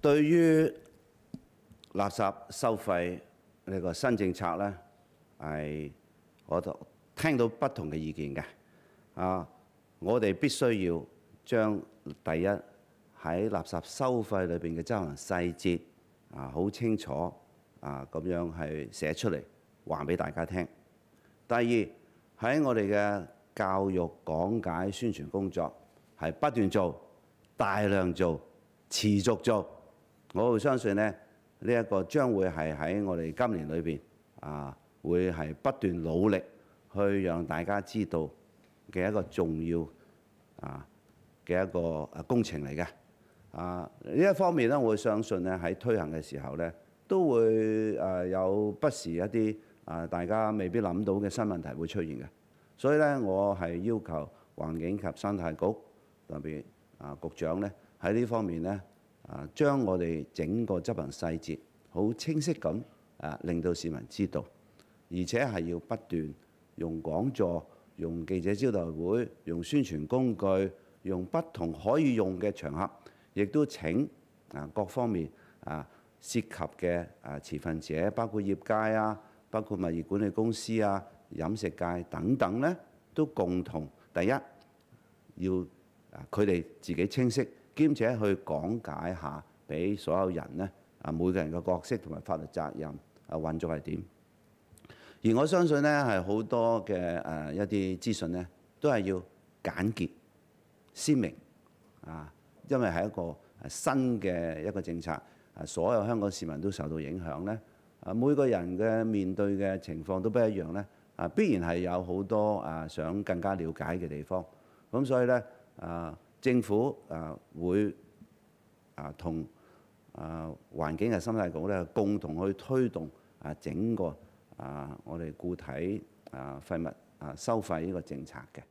對於垃圾收費呢個新政策咧，係我都聽到不同嘅意見嘅。啊，我哋必須要將第一喺垃圾收費裏邊嘅執行細節啊，好清楚啊咁樣係寫出嚟，話俾大家聽。第二喺我哋嘅教育講解宣傳工作係不斷做、大量做、持續做。我會相信咧，呢一個將會係喺我哋今年裏邊啊，會係不斷努力去讓大家知道嘅一個重要啊嘅一個啊工程嚟嘅啊呢一方面咧，我相信咧喺推行嘅時候咧，都會誒有不時一啲啊大家未必諗到嘅新問題會出現嘅，所以咧我係要求環境及生態局特別啊局長咧喺呢方面咧。啊，將我哋整個執行細節好清晰咁啊，令到市民知道，而且係要不斷用講座、用記者招待會、用宣傳工具、用不同可以用嘅場合，亦都請啊各方面啊涉及嘅啊持份者，包括業界啊、包括物業管理公司啊、飲食界等等咧，都共同第一要啊佢哋自己清晰。兼且去講解下俾所有人呢，啊，每個人嘅角色同埋法律責任啊，運作係點？而我相信呢，係好多嘅誒一啲資訊呢，都係要簡潔、鮮明啊，因為係一個新嘅一個政策啊，所有香港市民都受到影響呢。啊，每個人嘅面對嘅情況都不一樣咧啊，必然係有好多啊想更加了解嘅地方，咁所以咧啊。政府啊會啊同啊環境嘅生態局咧共同去推動啊整個啊我哋固體啊廢物啊收費呢個政策嘅。